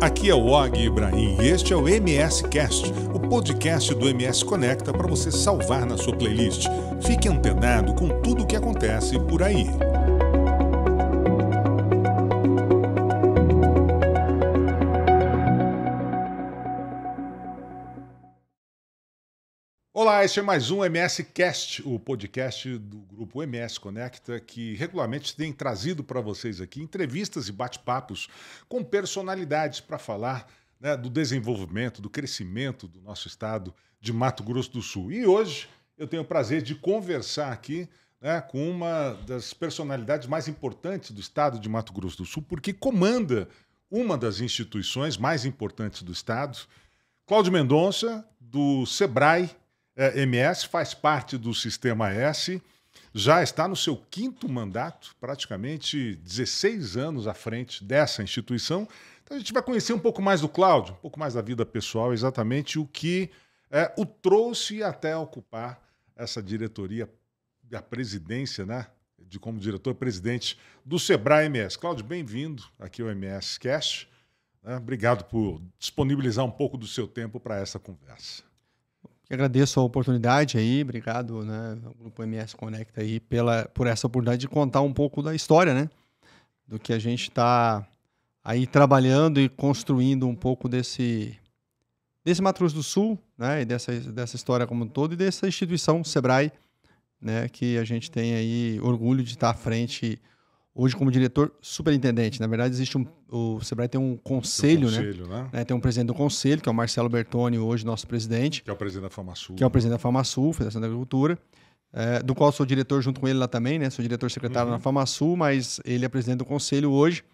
Aqui é o Og Ibrahim e este é o MS Cast, o podcast do MS Conecta para você salvar na sua playlist. Fique antenado com tudo o que acontece por aí. este é mais um MS Cast, o podcast do grupo MS Conecta, que regularmente tem trazido para vocês aqui entrevistas e bate-papos com personalidades para falar né, do desenvolvimento, do crescimento do nosso estado de Mato Grosso do Sul. E hoje eu tenho o prazer de conversar aqui né, com uma das personalidades mais importantes do estado de Mato Grosso do Sul, porque comanda uma das instituições mais importantes do estado. Cláudio Mendonça, do SEBRAE, é, MS, faz parte do Sistema S, já está no seu quinto mandato, praticamente 16 anos à frente dessa instituição. Então a gente vai conhecer um pouco mais do Cláudio, um pouco mais da vida pessoal, exatamente o que é, o trouxe até ocupar essa diretoria, a presidência, né? De como diretor-presidente do Sebrae MS. Cláudio, bem-vindo aqui ao MS Cast. Né. Obrigado por disponibilizar um pouco do seu tempo para essa conversa agradeço a oportunidade aí, obrigado né, ao Grupo MS Conecta aí pela, por essa oportunidade de contar um pouco da história, né? Do que a gente está aí trabalhando e construindo um pouco desse, desse Matruz do Sul, né? E dessa, dessa história como um todo e dessa instituição, Sebrae, né? Que a gente tem aí orgulho de estar tá à frente hoje como diretor superintendente. Na verdade, existe um, o Sebrae tem um conselho, tem né? um conselho né? né? Tem um presidente do conselho, que é o Marcelo Bertoni, hoje nosso presidente. Que é o presidente da FamaSul. Que é o presidente da FamaSul, Federação da Agricultura. É, do qual sou diretor junto com ele lá também, né? Sou diretor secretário uhum. na FamaSul, mas ele é presidente do conselho hoje.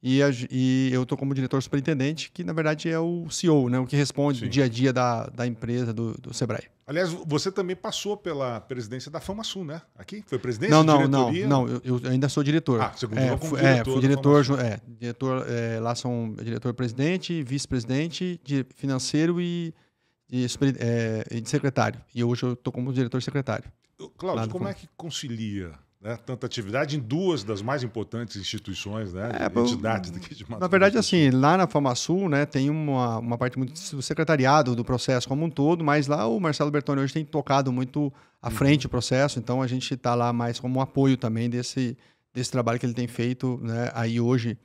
E, a, e eu estou como diretor superintendente, que na verdade é o CEO, né? o que responde Sim. do dia a dia da, da empresa, do, do Sebrae. Aliás, você também passou pela presidência da FamaSul, né? Aqui? Foi presidente? Não, não, não. não eu, eu, ainda sou diretor. Ah, você continua é, como é, diretor. fui diretor, é, diretor é, lá são diretor-presidente, vice-presidente, financeiro e, e, é, e de secretário. E hoje eu estou como diretor-secretário. Cláudio, como é que concilia né, tanta atividade em duas das mais importantes instituições, né, é, entidades daqui de Mato Na verdade, Mato. assim, lá na FamaSul né, tem uma, uma parte muito do secretariado do processo como um todo, mas lá o Marcelo Bertoni hoje tem tocado muito à uhum. frente o processo, então a gente está lá mais como um apoio também desse, desse trabalho que ele tem feito. Né, aí hoje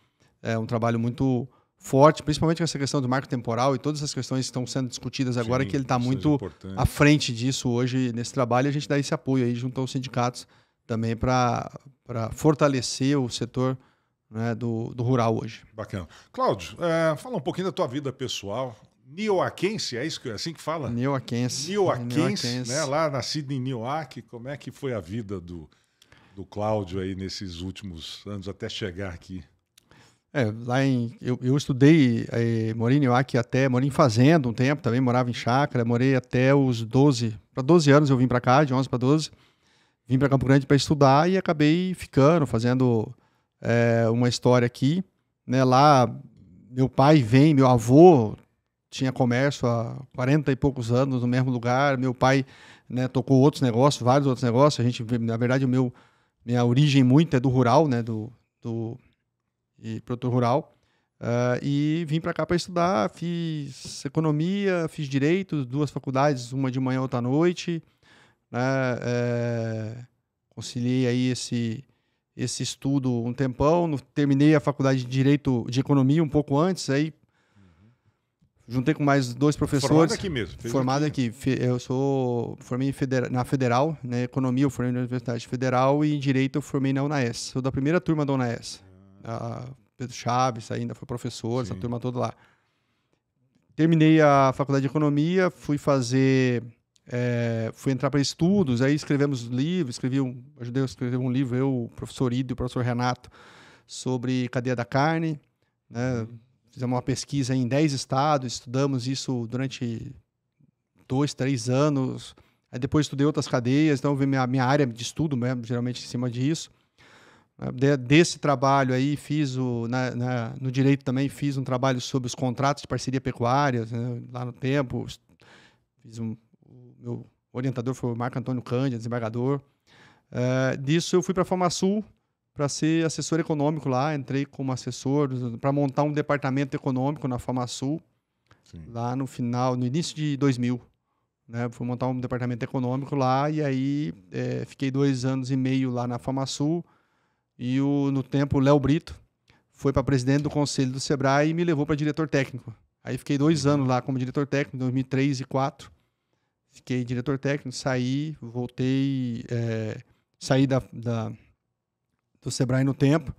é um trabalho muito forte, principalmente com essa questão do marco temporal e todas essas questões que estão sendo discutidas agora, Sim, que ele está é muito à frente disso hoje nesse trabalho e a gente dá esse apoio aí junto aos sindicatos também para fortalecer o setor né, do, do rural hoje. Bacana. Cláudio, é, fala um pouquinho da tua vida pessoal. Nioaquense, é isso que é assim que fala? Nioaquense. Nioaquense, Nioaquense. né? Lá nascido em Nioaque, como é que foi a vida do, do Cláudio aí nesses últimos anos até chegar aqui? É, lá em, eu, eu estudei, é, morei em Nioaque até, morei em fazenda um tempo também, morava em chácara, morei até os 12, para 12 anos eu vim para cá, de 11 para 12 vim para Campo Grande para estudar e acabei ficando, fazendo é, uma história aqui. Né? Lá, meu pai vem, meu avô tinha comércio há 40 e poucos anos no mesmo lugar. Meu pai né, tocou outros negócios, vários outros negócios. A gente, na verdade, o meu, minha origem muito é do rural, né, do, do e produtor rural. Uh, e vim para cá para estudar, fiz economia, fiz direito, duas faculdades, uma de manhã outra à noite né, é, conciliei aí esse, esse estudo um tempão, terminei a faculdade de Direito de Economia um pouco antes, aí uhum. juntei com mais dois professores. Formado aqui mesmo. Formado aqui. aqui. Eu sou formei na Federal, né? Economia eu formei na Universidade Federal e em Direito eu formei na UNAES. Sou da primeira turma da UNAES. Ah. Ah, Pedro Chaves ainda foi professor, Sim. essa turma toda lá. Terminei a faculdade de Economia, fui fazer é, fui entrar para estudos, aí escrevemos livros, escrevi um, ajudei a escrever um livro, eu, o professor Ido e o professor Renato, sobre cadeia da carne. Né? Uhum. Fizemos uma pesquisa em 10 estados, estudamos isso durante dois, três anos. Aí depois estudei outras cadeias, então vi minha, minha área de estudo mesmo, geralmente em cima disso. De, desse trabalho aí fiz o na, na, no direito também fiz um trabalho sobre os contratos de parceria pecuária né? lá no tempo fiz um, meu orientador foi o Marco Antônio Cândido, desembargador. Eh, disso eu fui para a FamaSul para ser assessor econômico lá, entrei como assessor para montar um departamento econômico na FamaSul Sul lá no final, no início de 2000. Né, fui montar um departamento econômico lá e aí é, fiquei dois anos e meio lá na FamaSul e o, no tempo o Léo Brito foi para presidente do conselho do Sebrae e me levou para diretor técnico. Aí fiquei dois anos lá como diretor técnico, 2003 e 2004 fiquei diretor técnico, saí, voltei, é, saí da, da, do Sebrae no tempo.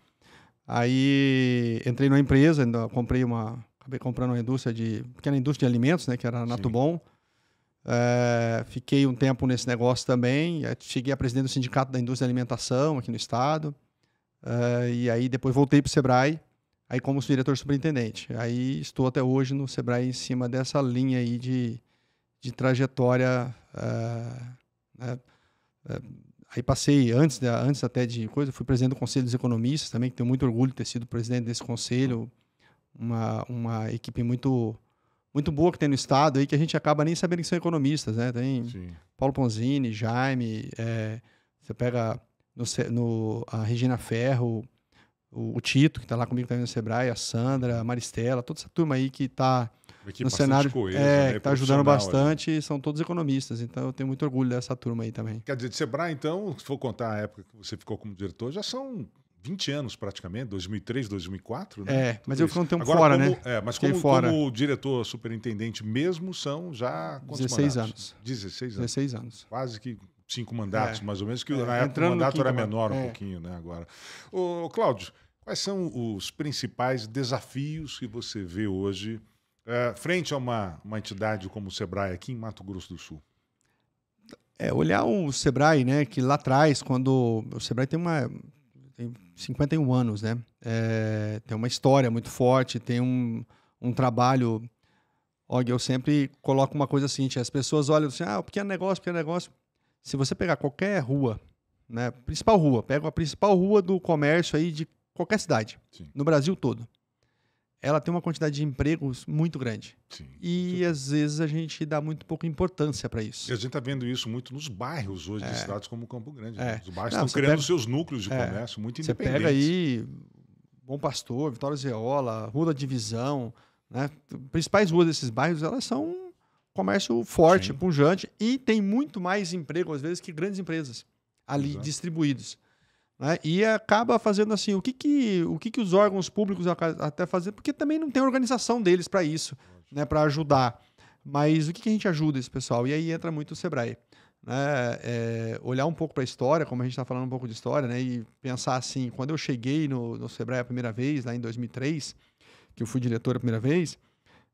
Aí entrei numa empresa, ainda comprei uma. Acabei comprando uma indústria de. pequena indústria de alimentos, né? Que era a Natubon. É, fiquei um tempo nesse negócio também. É, cheguei a presidente do Sindicato da Indústria de Alimentação aqui no estado. É, e aí depois voltei para o Sebrae, aí como diretor superintendente. Aí estou até hoje no Sebrae em cima dessa linha aí de, de trajetória. Uh, uh, aí passei, antes, da, antes até de coisa, fui presidente do Conselho dos Economistas também, que tenho muito orgulho de ter sido presidente desse conselho. Uma, uma equipe muito muito boa que tem no estado aí que a gente acaba nem sabendo que são economistas, né? Tem Sim. Paulo Ponzini, Jaime, é, você pega no, no, a Regina Ferro, o, Tito, que está lá comigo também no Sebrae, a Sandra, a Maristela, toda essa turma aí que está no cenário coesa, é, né? está ajudando assim. bastante, né? são todos economistas, então eu tenho muito orgulho dessa turma aí também. Quer dizer, de Sebrae, então, se for contar a época que você ficou como diretor, já são 20 anos praticamente, 2003, 2004, né? É, mas Tudo eu fiquei um tempo Agora, fora, como, né? É, mas como, fora. como diretor, superintendente mesmo, são já... 16 anos. 16 anos. 16 anos. Quase que cinco mandatos, é. mais ou menos, que é. na época Entrando o mandato era menor um é. pouquinho, né, agora. Ô, Cláudio, Quais são os principais desafios que você vê hoje uh, frente a uma, uma entidade como o Sebrae aqui em Mato Grosso do Sul? É, olhar o Sebrae, né, que lá atrás, quando o Sebrae tem uma tem 51 anos, né? É, tem uma história muito forte, tem um, um trabalho. Og, eu sempre coloco uma coisa assim, as pessoas olham assim, ah, pequeno negócio, pequeno negócio. Se você pegar qualquer rua, né, principal rua, pega a principal rua do comércio aí de qualquer cidade, Sim. no Brasil todo, ela tem uma quantidade de empregos muito grande. Sim. E às vezes a gente dá muito pouca importância para isso. E a gente está vendo isso muito nos bairros hoje é. de cidades como Campo Grande. É. Né? Os bairros estão criando pega... seus núcleos de é. comércio muito independentes. Você pega aí Bom Pastor, Vitória Zeola, Rua da Divisão, né? principais ruas desses bairros, elas são comércio forte, Sim. pungente e tem muito mais emprego às vezes que grandes empresas ali Exato. distribuídos. Né? E acaba fazendo assim, o que, que, o que, que os órgãos públicos até fazem porque também não tem organização deles para isso, né? para ajudar. Mas o que, que a gente ajuda esse pessoal? E aí entra muito o Sebrae. Né? É, olhar um pouco para a história, como a gente está falando um pouco de história, né? e pensar assim, quando eu cheguei no, no Sebrae a primeira vez, lá em 2003, que eu fui diretor a primeira vez,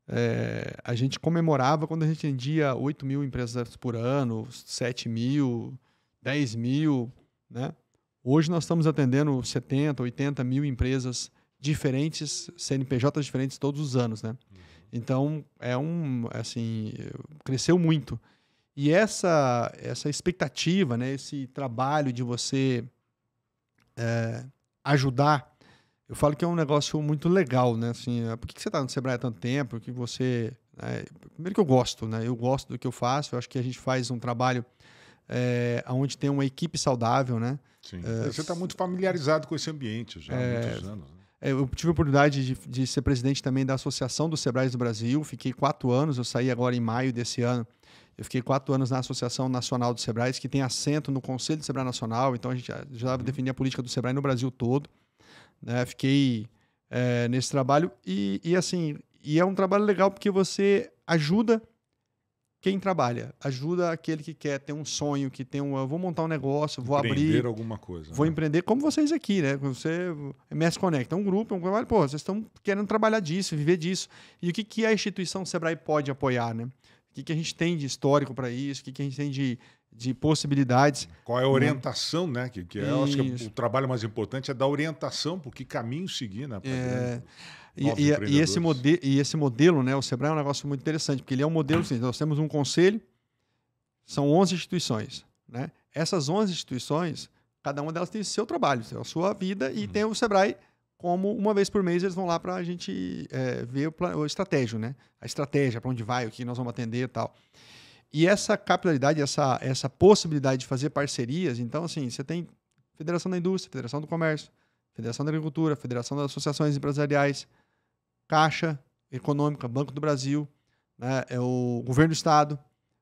é, a gente comemorava quando a gente vendia 8 mil empresas por ano, 7 mil, 10 mil, né? Hoje nós estamos atendendo 70, 80 mil empresas diferentes, CNPJs diferentes todos os anos, né? Uhum. Então é um assim cresceu muito e essa essa expectativa, né? Esse trabalho de você é, ajudar, eu falo que é um negócio muito legal, né? Assim, é, por que você está no Sebrae há tanto tempo? Que você é, primeiro que eu gosto, né? Eu gosto do que eu faço. Eu acho que a gente faz um trabalho é, onde tem uma equipe saudável, né? Sim. É, é Você está muito familiarizado com esse ambiente já há é, muitos anos. Né? É, eu tive a oportunidade de, de, ser presidente também da Associação dos Sebrais do Brasil. Fiquei quatro anos, eu saí agora em maio desse ano. Eu fiquei quatro anos na Associação Nacional dos Sebrais, que tem assento no Conselho do Sebrae Nacional, então a gente já uhum. definia a política do Sebrae no Brasil todo. Né? Fiquei é, nesse trabalho e, e, assim, e é um trabalho legal porque você ajuda quem trabalha, ajuda aquele que quer ter um sonho, que tem um, vou montar um negócio, vou empreender abrir, empreender alguma coisa, vou né? empreender como vocês aqui, né? Você MS Conecta, é um grupo, é um trabalho, pô, vocês estão querendo trabalhar disso, viver disso. E o que, que a instituição Sebrae pode apoiar, né? O que, que a gente tem de histórico para isso? O que, que a gente tem de, de possibilidades. Qual é a né? orientação, né? né? Que, que é, eu acho que é o trabalho mais importante é dar orientação, porque caminho seguir, né? É... E, e, e, esse e esse modelo, né, o Sebrae é um negócio muito interessante, porque ele é um modelo, assim, nós temos um conselho, são 11 instituições. Né? Essas 11 instituições, cada uma delas tem seu trabalho, a sua vida, e uhum. tem o Sebrae como uma vez por mês eles vão lá para a gente é, ver o, o estratégia, né? a estratégia, para onde vai, o que nós vamos atender e tal. E essa capitalidade, essa, essa possibilidade de fazer parcerias, então, assim, você tem Federação da Indústria, Federação do Comércio, Federação da Agricultura, Federação das Associações Empresariais, Caixa Econômica, Banco do Brasil, né, é o Governo do Estado,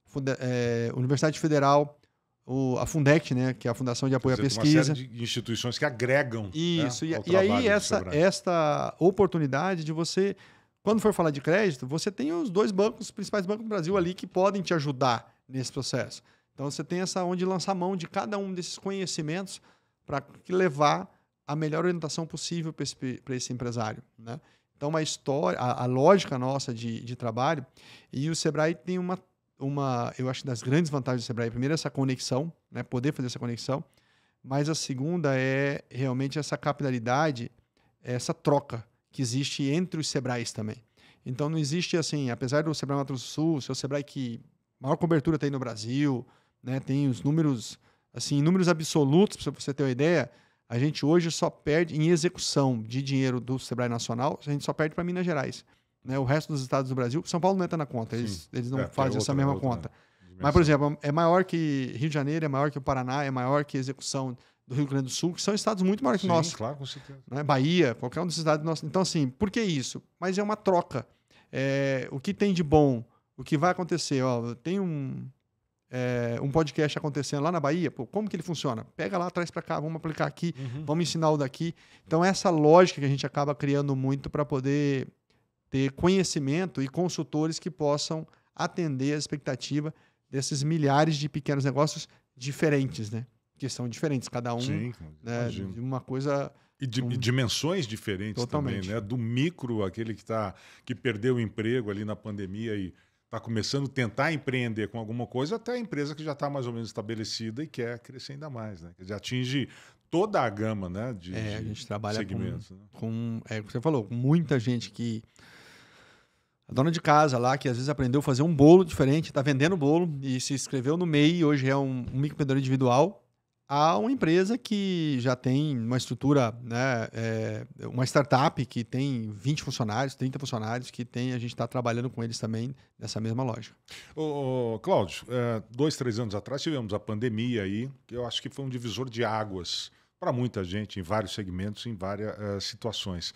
Funde é, Universidade Federal, o, a Fundec, né, que é a Fundação de Apoio dizer, à Pesquisa. Uma série de instituições que agregam. Né, Isso, né, e, e aí essa, esta oportunidade de você, quando for falar de crédito, você tem os dois bancos, os principais bancos do Brasil ali que podem te ajudar nesse processo. Então você tem essa onde lançar mão de cada um desses conhecimentos para levar a melhor orientação possível para esse, esse empresário. Né? Então, uma história, a, a lógica nossa de, de trabalho, e o Sebrae tem uma, uma, eu acho, das grandes vantagens do Sebrae. Primeiro, essa conexão, né? poder fazer essa conexão, mas a segunda é realmente essa capilaridade, essa troca que existe entre os Sebrais também. Então, não existe assim, apesar do Sebrae Mato Sul ser o Sebrae que maior cobertura tem no Brasil, né? tem os números, assim, números absolutos, para você ter uma ideia, a gente hoje só perde em execução de dinheiro do Sebrae Nacional, a gente só perde para Minas Gerais. Né? O resto dos estados do Brasil, São Paulo não entra na conta, eles, eles não é, é, fazem outra, essa é mesma outra, conta. Né? Mas, por exemplo, é maior que Rio de Janeiro, é maior que o Paraná, é maior que execução do Rio Grande do Sul, que são estados muito maiores que nós. Claro, com certeza. Né? Bahia, qualquer um dos estados nossos. Então, assim, por que isso? Mas é uma troca. É, o que tem de bom, o que vai acontecer? Ó, tem um, é, um podcast acontecendo lá na Bahia, pô, como que ele funciona? Pega lá, traz para cá, vamos aplicar aqui, uhum. vamos ensinar o daqui. Então, essa lógica que a gente acaba criando muito para poder ter conhecimento e consultores que possam atender a expectativa desses milhares de pequenos negócios diferentes, né? Que são diferentes, cada um Sim, né, de uma coisa. E, de, um... e dimensões diferentes Totalmente. também, né? Do micro, aquele que, tá, que perdeu o emprego ali na pandemia e está começando a tentar empreender com alguma coisa, até a empresa que já está mais ou menos estabelecida e quer crescer ainda mais, né? Quer dizer, atinge toda a gama, né? De, é, a gente trabalha segmentos, com, né? com é, você falou, com muita gente que a dona de casa lá que às vezes aprendeu a fazer um bolo diferente, está vendendo bolo e se inscreveu no MEI, hoje é um, um microempreendedor individual a uma empresa que já tem uma estrutura, né, é, uma startup que tem 20 funcionários, 30 funcionários, que tem, a gente está trabalhando com eles também nessa mesma lógica. Ô, ô, Cláudio, é, dois, três anos atrás tivemos a pandemia aí, que eu acho que foi um divisor de águas para muita gente, em vários segmentos, em várias é, situações.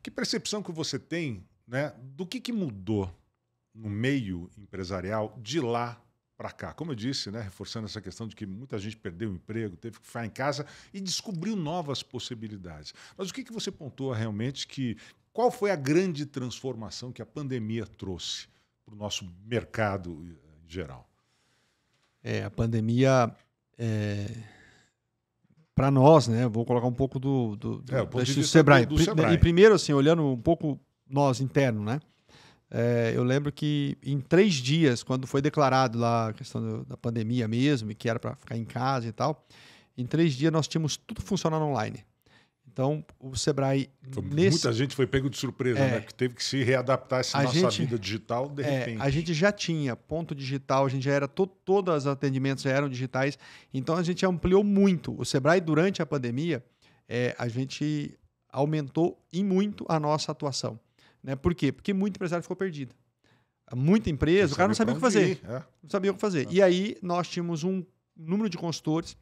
Que percepção que você tem né, do que, que mudou no meio empresarial de lá para cá. Como eu disse, né, reforçando essa questão de que muita gente perdeu o emprego, teve que ficar em casa e descobriu novas possibilidades. Mas o que, que você pontua realmente que qual foi a grande transformação que a pandemia trouxe para o nosso mercado eh, em geral? É, a pandemia é, para nós, né? Vou colocar um pouco do, do, do, é, do Sebrae. Do, do Sebrae. E primeiro, assim, olhando um pouco nós interno, né? É, eu lembro que em três dias, quando foi declarado lá a questão do, da pandemia mesmo, e que era para ficar em casa e tal, em três dias nós tínhamos tudo funcionando online. Então, o Sebrae. Foi, então, nesse... Muita gente foi pego de surpresa, é, né? Que teve que se readaptar a essa nossa gente, vida digital de é, repente. A gente já tinha ponto digital, a gente já era. To, todos os atendimentos já eram digitais. Então, a gente ampliou muito. O Sebrae, durante a pandemia, é, a gente aumentou em muito a nossa atuação. Né? Por quê? Porque muito empresário ficou perdido. Muita empresa, o cara não sabia o que fazer. É. Não sabia o que fazer. É. E aí nós tínhamos um número de consultores.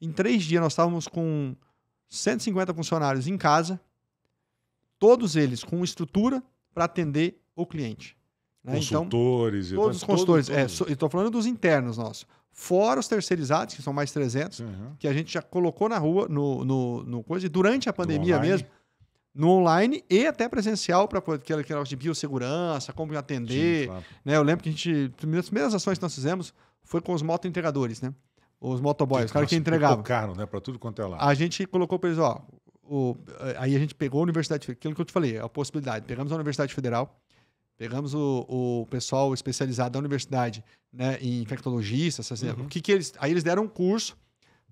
Em três dias nós estávamos com 150 funcionários em casa, todos eles com estrutura para atender o cliente. Né? Então, consultores. Então, todos os consultores. Todos, todos. É, so, estou falando dos internos nossos. Fora os terceirizados, que são mais 300, uhum. que a gente já colocou na rua, no, no, no coisa, e durante a pandemia mesmo, no online e até presencial para poder aquele de biossegurança, como atender. Sim, claro. né? Eu lembro que a gente, as primeiras ações que nós fizemos foi com os moto-entregadores, né? Os motoboys, os caras que entregavam. Caro, né? Para tudo quanto é lá. A gente colocou para eles, ó. O, aí a gente pegou a Universidade, aquilo que eu te falei, a possibilidade. Pegamos a Universidade Federal, pegamos o, o pessoal especializado da universidade, né, em infectologista, essas, uhum. o que que eles, aí eles deram um curso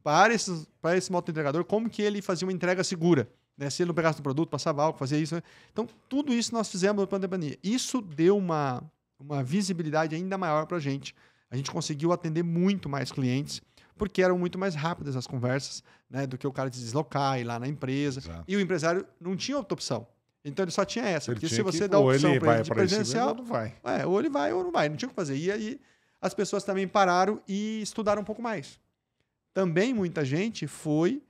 para, esses, para esse moto entregador como que ele fazia uma entrega segura. Né? Se ele não pegasse o produto, passava álcool, fazia isso. Né? Então, tudo isso nós fizemos na pandemia. Isso deu uma, uma visibilidade ainda maior para a gente. A gente conseguiu atender muito mais clientes, porque eram muito mais rápidas as conversas né, do que o cara se deslocar, ir lá na empresa. Exato. E o empresário não tinha outra opção. Então ele só tinha essa. Ele porque tinha se você que, dá a opção para ele de presencial, não vai. É, ou ele vai ou não vai. Não tinha o que fazer. E aí as pessoas também pararam e estudaram um pouco mais. Também muita gente foi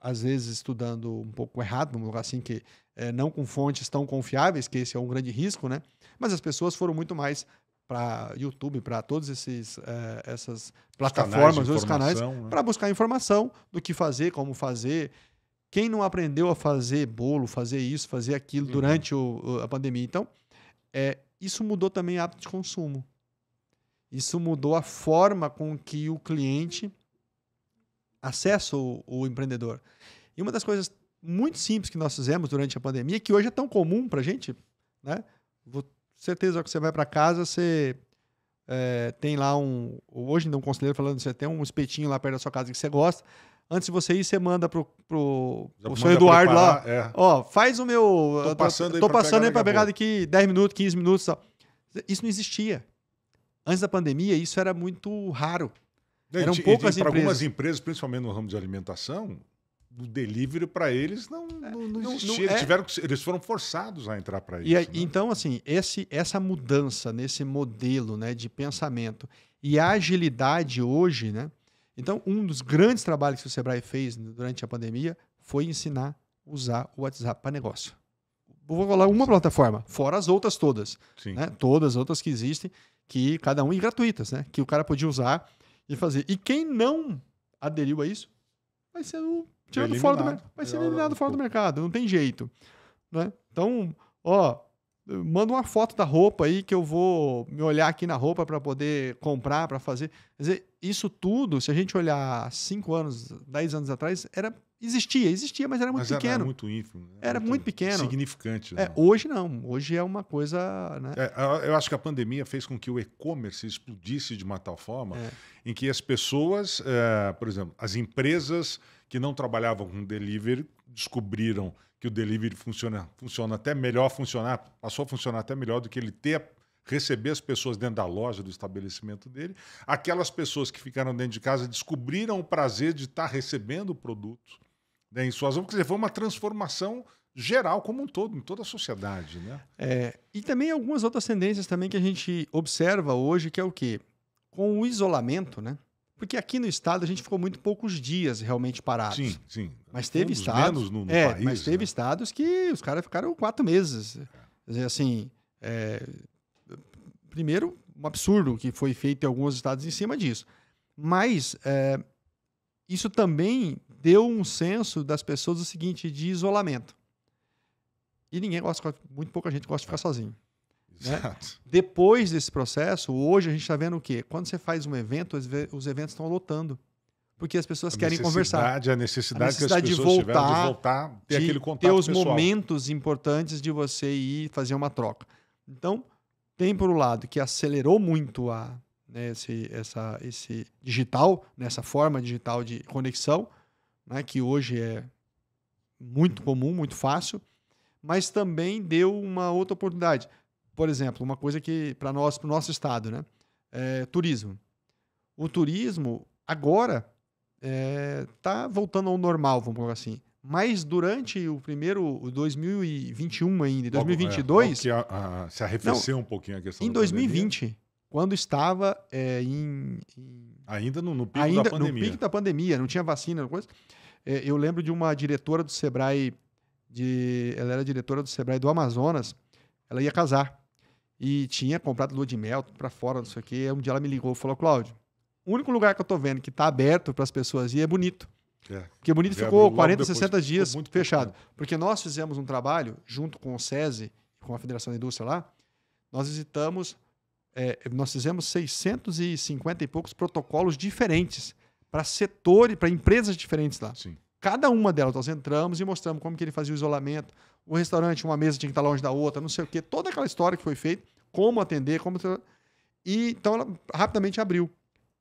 às vezes estudando um pouco errado, vamos lugar assim, que é, não com fontes tão confiáveis, que esse é um grande risco, né? Mas as pessoas foram muito mais para YouTube, para todas esses, é, essas plataformas, os canais, né? para buscar informação do que fazer, como fazer. Quem não aprendeu a fazer bolo, fazer isso, fazer aquilo uhum. durante o, a pandemia? Então, é, isso mudou também o hábito de consumo. Isso mudou a forma com que o cliente acesso o, o empreendedor. E uma das coisas muito simples que nós fizemos durante a pandemia, que hoje é tão comum para a gente, né? Vou, certeza que você vai para casa, você é, tem lá um. Hoje ainda um conselheiro falando que você tem um espetinho lá perto da sua casa que você gosta. Antes de você ir, você manda pro, pro o seu Eduardo preparar, lá. É. Ó, faz o meu. Tô passando, tô, passando aí para pegar, pegar daqui 10 minutos, 15 minutos. Isso não existia. Antes da pandemia, isso era muito raro. Eram e, poucas e, empresas. Para algumas empresas, principalmente no ramo de alimentação, o delivery para eles não, é, não, não, não existia. Eles, é tiveram, eles foram forçados a entrar para isso. E, né? Então, assim, esse, essa mudança nesse modelo né, de pensamento e a agilidade hoje, né? Então, um dos grandes trabalhos que o Sebrae fez durante a pandemia foi ensinar a usar o WhatsApp para negócio. Vou falar uma plataforma, fora as outras todas. Né? Todas as outras que existem, que cada um e gratuitas, né? Que o cara podia usar e fazer. E quem não aderiu a isso vai ser o, tirado fora do mercado. Vai ser eliminado fora do mercado. Não tem jeito. Né? Então, ó, manda uma foto da roupa aí que eu vou me olhar aqui na roupa para poder comprar, para fazer. Quer dizer, isso tudo, se a gente olhar 5 anos, 10 anos atrás, era Existia, existia, mas era muito mas pequeno. Era muito ínfimo. Né? Era muito, muito pequeno. Significante. É, né? É, hoje não. Hoje é uma coisa. Né? É, eu acho que a pandemia fez com que o e-commerce explodisse de uma tal forma é. em que as pessoas, é, por exemplo, as empresas que não trabalhavam com delivery descobriram que o delivery funciona, funciona até melhor, funcionar, passou a funcionar até melhor do que ele ter receber as pessoas dentro da loja, do estabelecimento dele. Aquelas pessoas que ficaram dentro de casa descobriram o prazer de estar recebendo o produto né, em suas obras. Quer dizer, foi uma transformação geral como um todo, em toda a sociedade. Né? É, e também algumas outras tendências também que a gente observa hoje, que é o quê? Com o isolamento, né? Porque aqui no estado a gente ficou muito poucos dias realmente parados. Sim, sim. Mas teve estados. No, no é, país, mas teve né? estados que os caras ficaram quatro meses. Quer dizer, assim. É, primeiro, um absurdo que foi feito em alguns estados em cima disso. Mas é, isso também deu um senso das pessoas o seguinte, de isolamento. E ninguém gosta, muito pouca gente gosta de ficar é. sozinho. Né? Depois desse processo, hoje a gente está vendo o quê? Quando você faz um evento, os eventos estão lotando. Porque as pessoas a querem conversar. A necessidade, a necessidade de voltar, de voltar, ter de aquele contato ter os pessoal. momentos importantes de você ir fazer uma troca. Então, tem por um lado que acelerou muito a, né, esse, essa, esse digital, nessa forma digital de conexão, né, que hoje é muito comum, muito fácil, mas também deu uma outra oportunidade. Por exemplo, uma coisa que para nós, para o nosso estado, né, é, turismo. O turismo agora está é, tá voltando ao normal, vamos colocar assim. Mas durante o primeiro 2021 ainda, 2022, logo, é, logo a, a, se arrefeceu não, um pouquinho a questão. Em 2020, pandemia. quando estava é, em, em, ainda no, no pico ainda da pandemia, no pico da pandemia, não tinha vacina, coisa. É, eu lembro de uma diretora do Sebrae, de, ela era diretora do Sebrae do Amazonas, ela ia casar e tinha comprado lua de mel para fora, não sei o quê. Um dia ela me ligou e falou: Cláudio, o único lugar que eu tô vendo que tá aberto para as pessoas ir é bonito. É. Porque bonito ficou 40, 60 dias Muito fechado. Porque nós fizemos um trabalho junto com o SESI, com a Federação da Indústria lá, nós visitamos, é, nós fizemos 650 e poucos protocolos diferentes para setores, para empresas diferentes lá. Sim. Cada uma delas, nós entramos e mostramos como que ele fazia o isolamento, o restaurante, uma mesa tinha que estar longe da outra, não sei o quê, toda aquela história que foi feita, como atender, como. E então ela rapidamente abriu.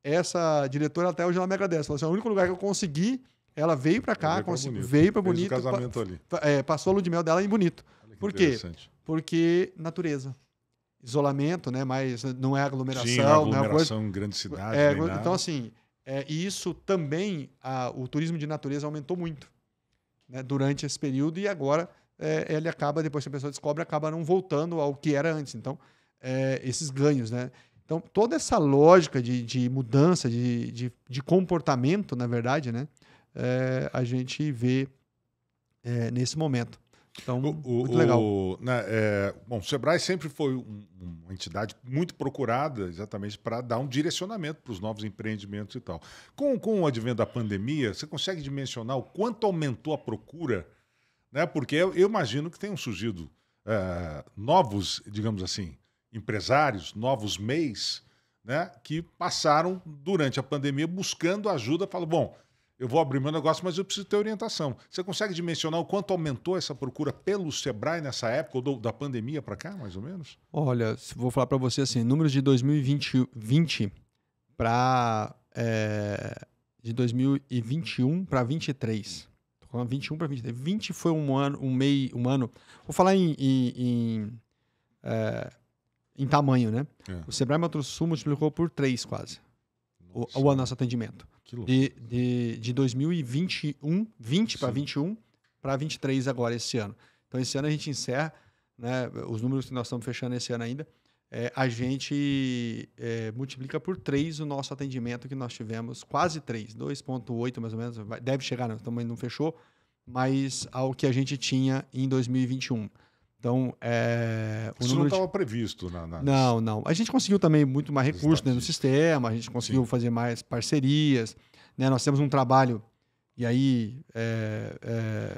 Essa diretora até hoje ela me agradece. Falou assim: o único lugar que eu consegui, ela veio para cá, consegui, veio para Bonito. Fez o casamento pa, ali. É, passou a lua de mel dela em Bonito. Por quê? Porque natureza isolamento, né? Mas não é aglomeração, Sim, aglomeração não é coisa... grande cidade. É, então assim, é, e isso também, a, o turismo de natureza aumentou muito né, durante esse período e agora é, ele acaba, depois que a pessoa descobre, acaba não voltando ao que era antes. Então, é, esses ganhos, né? Então, toda essa lógica de, de mudança, de, de, de, comportamento, na verdade, né? É, a gente vê é, nesse momento. Então, o, muito legal. O, né, é, bom, o Sebrae sempre foi um, uma entidade muito procurada exatamente para dar um direcionamento para os novos empreendimentos e tal. Com, com o advento da pandemia, você consegue dimensionar o quanto aumentou a procura? Né? Porque eu, eu imagino que tenham surgido é, novos, digamos assim, empresários, novos MEIs, né, que passaram durante a pandemia buscando ajuda. Falam, bom, eu vou abrir meu negócio, mas eu preciso ter orientação. Você consegue dimensionar o quanto aumentou essa procura pelo Sebrae nessa época, ou do, da pandemia para cá, mais ou menos? Olha, vou falar para você assim, números de 2020 para... É, de 2021 para 23. Estou falando 21 para 23. 20 foi um ano, um meio, um ano... Vou falar em... em, em, é, em tamanho, né? É. O Sebrae Mato multiplicou por três quase o, o nosso atendimento de, de, de 2021, 20 para 21, para 23 agora, esse ano. Então, esse ano a gente encerra, né, os números que nós estamos fechando esse ano ainda, é, a gente é, multiplica por 3 o nosso atendimento que nós tivemos, quase 3, 2,8 mais ou menos, deve chegar, não, né, também não fechou, mas ao que a gente tinha em 2021. Então, é, Isso não estava de... previsto. Na, nas... Não, não. A gente conseguiu também muito mais recursos no sistema, a gente conseguiu Sim. fazer mais parcerias. Né? Nós temos um trabalho, e aí, é, é,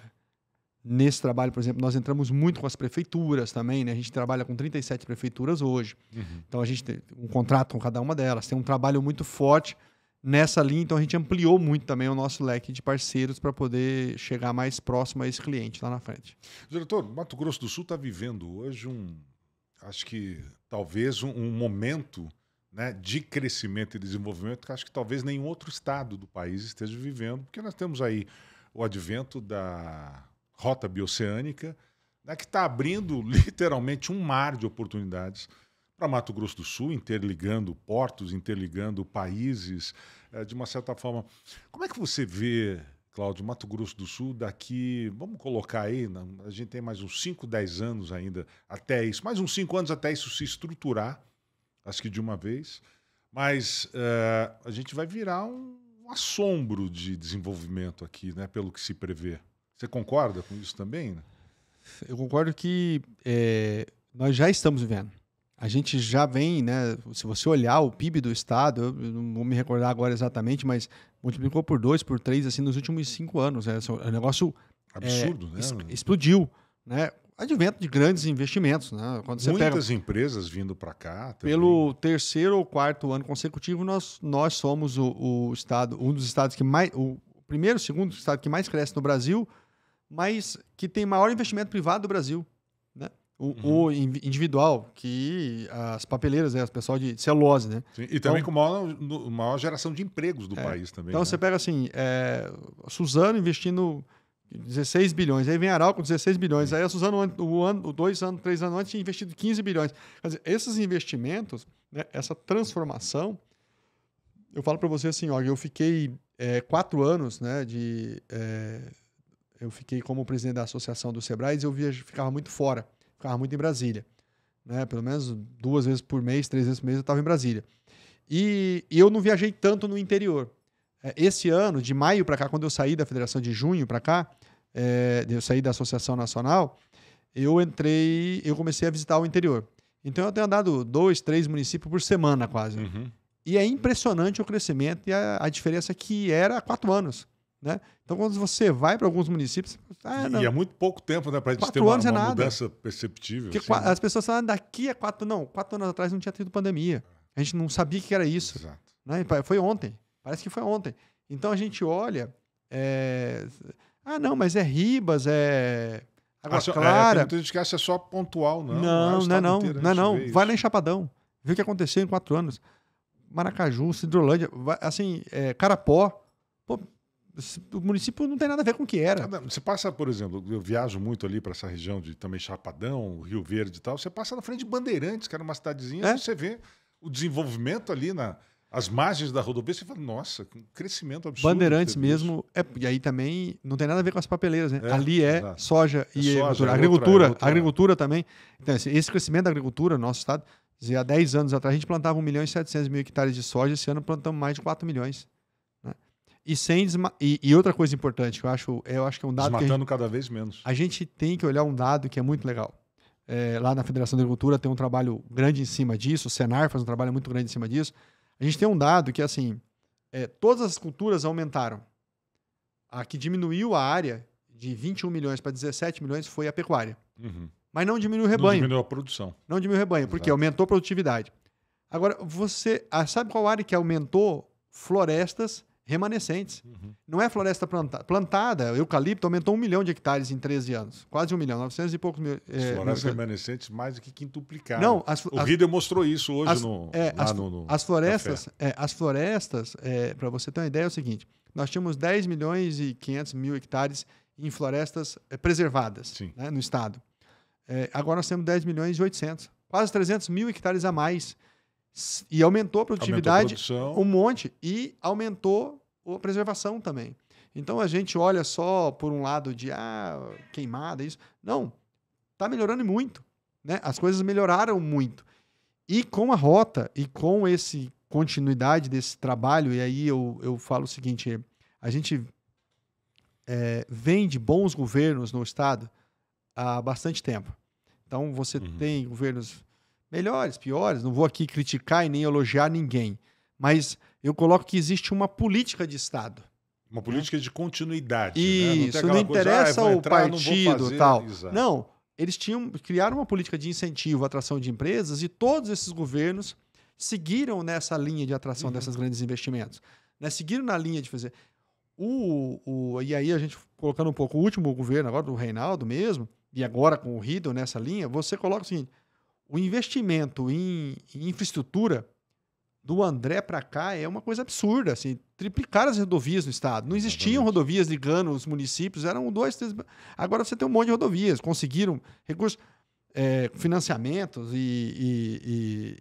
nesse trabalho, por exemplo, nós entramos muito com as prefeituras também. Né? A gente trabalha com 37 prefeituras hoje. Uhum. Então, a gente tem um contrato com cada uma delas. Tem um trabalho muito forte nessa linha, então a gente ampliou muito também o nosso leque de parceiros para poder chegar mais próximo a esse cliente lá na frente. Diretor, Mato Grosso do Sul está vivendo hoje um, acho que talvez um, um momento né, de crescimento e desenvolvimento que acho que talvez nenhum outro estado do país esteja vivendo, porque nós temos aí o advento da rota bioceânica, né, que está abrindo literalmente um mar de oportunidades para Mato Grosso do Sul, interligando portos, interligando países, é, de uma certa forma. Como é que você vê, Cláudio, Mato Grosso do Sul daqui, vamos colocar aí, a gente tem mais uns 5, 10 anos ainda até isso, mais uns 5 anos até isso se estruturar, acho que de uma vez, mas é, a gente vai virar um assombro de desenvolvimento aqui, né, pelo que se prevê. Você concorda com isso também? Né? Eu concordo que é, nós já estamos vivendo a gente já vem, né? Se você olhar o PIB do Estado, eu não vou me recordar agora exatamente, mas multiplicou por dois, por três, assim, nos últimos cinco anos. Né? É, um negócio. É, Absurdo, é, né? explodiu, né? Advento de grandes investimentos, né? Quando você Muitas pega, empresas vindo para cá. Também. Pelo terceiro ou quarto ano consecutivo, nós, nós somos o, o estado, um dos estados que mais, o primeiro, segundo estado que mais cresce no Brasil, mas que tem maior investimento privado do Brasil o, uhum. o, individual, que as papeleiras, né, as pessoal de celulose, né? Sim, e então, também com maior, maior geração de empregos do é, país também. Então né? você pega assim, é, Suzano investindo 16 bilhões, aí vem Aral com 16 bilhões, Sim. aí a Suzano o ano, dois anos, três anos antes tinha investido 15 bilhões. Quer dizer, esses investimentos, né, essa transformação, eu falo para você assim, ó, eu fiquei é, quatro anos, né, de é, eu fiquei como presidente da associação do Sebrae e eu via, ficava muito fora ficava muito em Brasília. Né? Pelo menos duas vezes por mês, três vezes por mês eu estava em Brasília. E, e, eu não viajei tanto no interior. É, esse ano, de maio para cá, quando eu saí da federação, de junho para cá, é, eu saí da Associação Nacional, eu entrei, eu comecei a visitar o interior. Então eu tenho andado dois, três municípios por semana quase. Uhum. E é impressionante o crescimento e a, a diferença que era há quatro anos. Né? Então, quando você vai para alguns municípios. Ah, e é muito pouco tempo né, para a gente ter uma, é uma é mudança perceptível. Assim, né? As pessoas falam, ah, daqui a quatro. Não, quatro anos atrás não tinha tido pandemia. A gente não sabia que era isso. Exato. Né? Foi ontem. Parece que foi ontem. Então a gente olha. É... Ah, não, mas é Ribas, é. Água ah, Clara. É, tem muita de que acha só pontual, não. Não, não, é, é não. Inteiro, não, não. Vai lá em Chapadão. Viu o que aconteceu em quatro anos. Maracaju, Cidrolândia, assim, é, Carapó. Pô, o município não tem nada a ver com o que era. Ah, você passa, por exemplo, eu viajo muito ali para essa região de também Chapadão, Rio Verde e tal. Você passa na frente de Bandeirantes, que era uma cidadezinha, é? você vê o desenvolvimento ali na, as margens da rodovia, você fala, nossa, um crescimento absurdo. Bandeirantes mesmo, é, e aí também não tem nada a ver com as papeleiras, né? É, Ali é exato. soja é e é soja, agricultura. É outra, é agricultura, é. agricultura também. Então, assim, esse crescimento da agricultura no nosso estado, há 10 anos atrás a gente plantava 1 milhão e 700 mil hectares de soja, esse ano plantamos mais de 4 milhões. E, sem desma... e, e, outra coisa importante, que eu acho, é, eu acho que é um dado. Desmatando gente, cada vez menos. A gente tem que olhar um dado que é muito legal. É, lá na Federação da Agricultura tem um trabalho grande em cima disso, o Senar faz um trabalho muito grande em cima disso. A gente tem um dado que, assim, é, todas as culturas aumentaram. A que diminuiu a área de 21 milhões para 17 milhões foi a pecuária. Uhum. Mas não diminuiu o rebanho. Não diminuiu a produção. Não diminuiu o rebanho, Exato. porque aumentou a produtividade. Agora, você ah, sabe qual área que aumentou? Florestas remanescentes. Uhum. Não é floresta planta plantada. O eucalipto aumentou um milhão de hectares em 13 anos. Quase um milhão, 900 e poucos mil. As é, florestas mil... remanescentes mais do que quintuplicaram. Não, as, o vídeo mostrou isso hoje as, no, é, as, no, no, As florestas, é, as florestas é, para você ter uma ideia, é o seguinte. Nós tínhamos 10 milhões e 500 mil hectares em florestas é, preservadas né, no estado. É, agora nós temos 10 milhões e 800. Quase 300 mil hectares a mais e aumentou a produtividade aumentou a um monte e aumentou a preservação também. Então a gente olha só por um lado de ah, queimada, isso. Não, está melhorando muito. Né? As coisas melhoraram muito. E com a rota e com esse continuidade desse trabalho, e aí eu, eu falo o seguinte: a gente é, vem de bons governos no Estado há bastante tempo. Então você uhum. tem governos melhores, piores, não vou aqui criticar e nem elogiar ninguém, mas eu coloco que existe uma política de Estado. Uma política de continuidade. Isso, né? não, não interessa coisa, ah, o partido partido tal. Exato. Não, eles tinham criaram uma política de incentivo à atração de empresas e todos esses governos seguiram nessa linha de atração uhum. dessas grandes investimentos. Né? Seguiram na linha de fazer. O, o, e aí a gente colocando um pouco o último governo agora, do Reinaldo mesmo, e agora com o Riddle nessa linha, você coloca o seguinte, o investimento em, em infraestrutura do André para cá é uma coisa absurda. Assim, triplicaram as rodovias no estado. Não existiam Exatamente. rodovias ligando os municípios, eram dois, três. Agora você tem um monte de rodovias, conseguiram recursos, é, financiamentos e, e,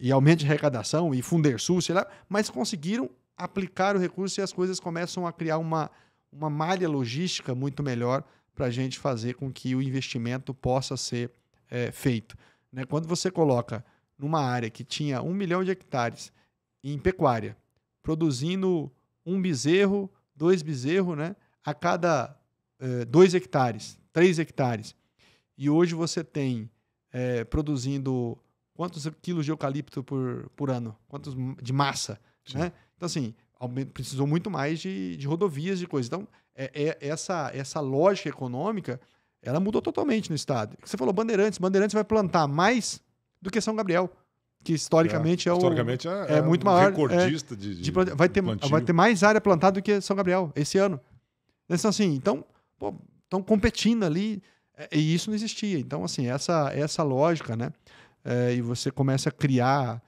e, e, aumento de arrecadação e Fundersul, sei lá, mas conseguiram aplicar o recurso e as coisas começam a criar uma, uma malha logística muito melhor para a gente fazer com que o investimento possa ser é, feito. Né? Quando você coloca numa área que tinha um milhão de hectares em pecuária, produzindo um bezerro, dois bezerros, né? A cada eh, dois hectares, três hectares. E hoje você tem eh, produzindo quantos quilos de eucalipto por, por ano? Quantos de massa, né? Então, assim, precisou muito mais de, de rodovias, de coisas. Então, é, é, essa, essa lógica econômica ela mudou totalmente no estado. Você falou Bandeirantes, Bandeirantes vai plantar mais do que São Gabriel, que historicamente é, é o historicamente é, é, é muito um maior é, recordista de, de, de plantio, vai ter plantio. vai ter mais área plantada do que São Gabriel esse ano. Então assim, então estão competindo ali é, e isso não existia. Então assim essa essa lógica, né? É, e você começa a criar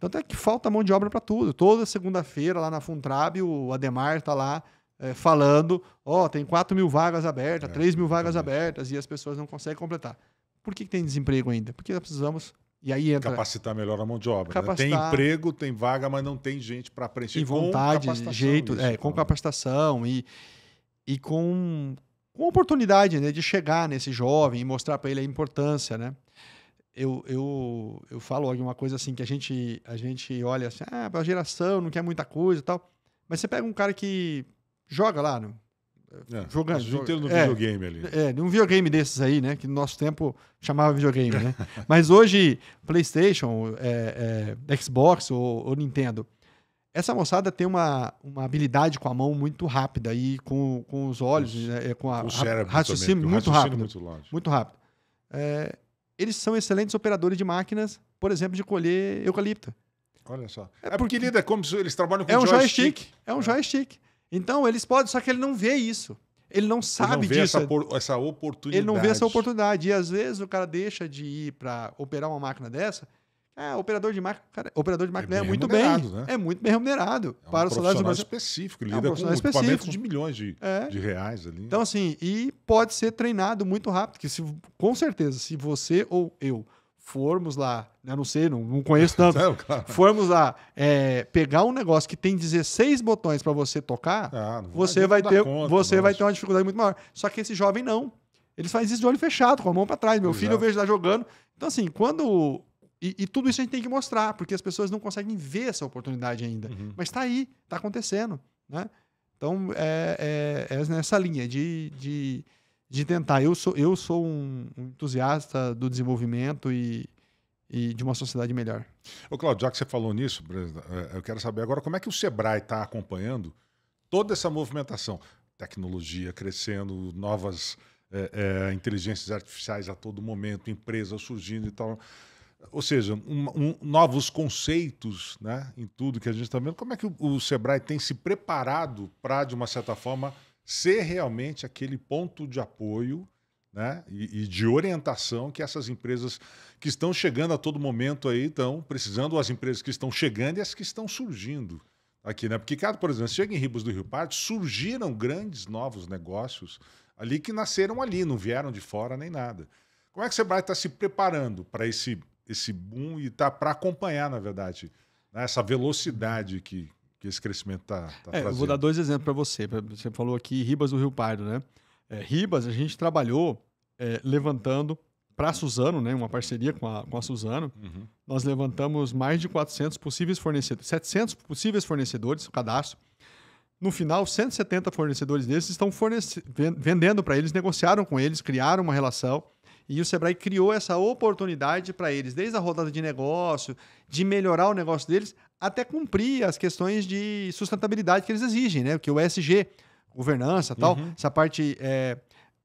tanto é que falta mão de obra para tudo. Toda segunda-feira lá na Funtrab o Ademar está lá é, falando: ó, oh, tem 4 mil vagas abertas, é, 3 mil vagas abertas, e as pessoas não conseguem completar. Por que, que tem desemprego ainda? Porque nós precisamos e aí entra... Capacitar melhor a mão de obra. Capacitar... Né? Tem emprego, tem vaga, mas não tem gente para preencher. E vontade, com jeito, isso, é, com capacitação e, e com, com oportunidade né, de chegar nesse jovem e mostrar para ele a importância. Né? Eu, eu, eu falo alguma coisa assim que a gente, a gente olha assim, ah, a geração não quer muita coisa e tal. Mas você pega um cara que joga lá no, é, jogando. inteiro no é. videogame é, ali. É, num videogame desses aí, né? Que no nosso tempo chamava videogame, né? Mas hoje, PlayStation, é, é, Xbox ou, ou, Nintendo. Essa moçada tem uma, uma habilidade com a mão muito rápida e com, com os olhos, os, né, é, com a, o cérebro raciocínio, também, muito raciocínio é rápido. Muito, muito rápido. eles são excelentes operadores de máquinas, por exemplo, de colher eucalipto. Olha só. É porque, porque lida como eles trabalham com é um joystick. joystick. É um joystick. Então, eles podem, só que ele não vê isso. Ele não sabe ele não vê disso. Essa, por, essa oportunidade. Ele não vê essa oportunidade. E às vezes o cara deixa de ir para operar uma máquina dessa. É operador de máquina, cara, operador de é máquina é, é muito bem. Né? É muito bem remunerado. É um para profissional o salário específico, é ele é um lida profissional com específico. de milhões de, é. de reais ali. Né? Então, assim, e pode ser treinado muito rápido, que se, com certeza, se você ou eu formos lá, eu né, não sei, não, não conheço tanto, claro. formos lá é, pegar um negócio que tem 16 botões para você tocar, ah, você, vai ter, conta, você vai ter uma dificuldade muito maior. Só que esse jovem não. Ele faz isso de olho fechado, com a mão para trás. Meu Exato. filho eu é. vejo lá tá jogando. Então, assim, quando. E, e, tudo isso a gente tem que mostrar, porque as pessoas não conseguem ver essa oportunidade ainda. Uhum. Mas está aí, está acontecendo. Né? Então, é, é, é nessa linha de, de de tentar. Eu sou, eu sou um entusiasta do desenvolvimento e, e de uma sociedade melhor. Ô, Claudio, já que você falou nisso, é, eu quero saber agora como é que o Sebrae está acompanhando toda essa movimentação. Tecnologia crescendo, novas é, é, inteligências artificiais a todo momento, empresas surgindo e tal. Ou seja, um, um, novos conceitos né, em tudo que a gente está vendo. Como é que o, o Sebrae tem se preparado para, de uma certa forma, ser realmente aquele ponto de apoio né, e, e, de orientação que essas empresas que estão chegando a todo momento aí estão precisando, as empresas que estão chegando e as que estão surgindo aqui, né? Porque, cara, por exemplo, chega em Ribas do Rio Pardo, surgiram grandes novos negócios ali que nasceram ali, não vieram de fora nem nada. Como é que você vai estar se preparando para esse, esse boom e tá para acompanhar, na verdade, né, essa velocidade que, que esse crescimento está tá é, vou dar dois exemplos para você. Você falou aqui Ribas do Rio Pardo, né? É, Ribas, a gente trabalhou é, levantando para a Suzano, né, uma parceria com a, com a Suzano, uhum. nós levantamos mais de 400 possíveis fornecedores, 700 possíveis fornecedores, cadastro. No final, 170 fornecedores desses estão vendendo para eles, negociaram com eles, criaram uma relação. E o Sebrae criou essa oportunidade para eles, desde a rodada de negócio, de melhorar o negócio deles, até cumprir as questões de sustentabilidade que eles exigem, né? Que o ESG, governança tal, uhum. essa parte é,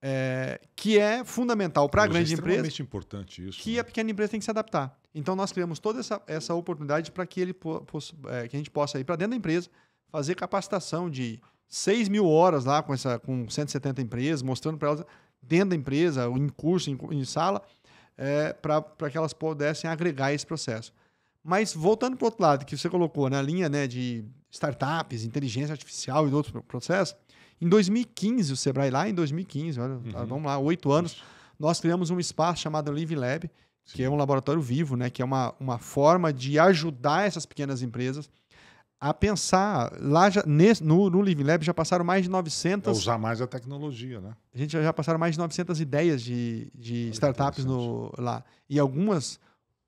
é, que é fundamental para a é grande é empresa. É importante isso. Que né? a pequena empresa tem que se adaptar. Então nós criamos toda essa, essa oportunidade para que, ele possa, é, que a gente possa ir para dentro da empresa, fazer capacitação de 6 mil horas lá com, essa, com 170 empresas, mostrando para elas dentro da empresa, em curso, em, em sala, é, para que elas pudessem agregar esse processo. Mas voltando para o outro lado, que você colocou na né, linha né, de startups, inteligência artificial e outros processos, em 2015, o Sebrae lá em 2015, olha, tá, uhum. vamos lá, oito anos, nós criamos um espaço chamado Live Lab, Sim. que é um laboratório vivo, né, que é uma, uma forma de ajudar essas pequenas empresas a pensar. Lá já, nesse, no, no Lab já passaram mais de 900. usar mais a tecnologia, né? A gente já, passaram mais de 900 ideias de, de startups no, lá. E algumas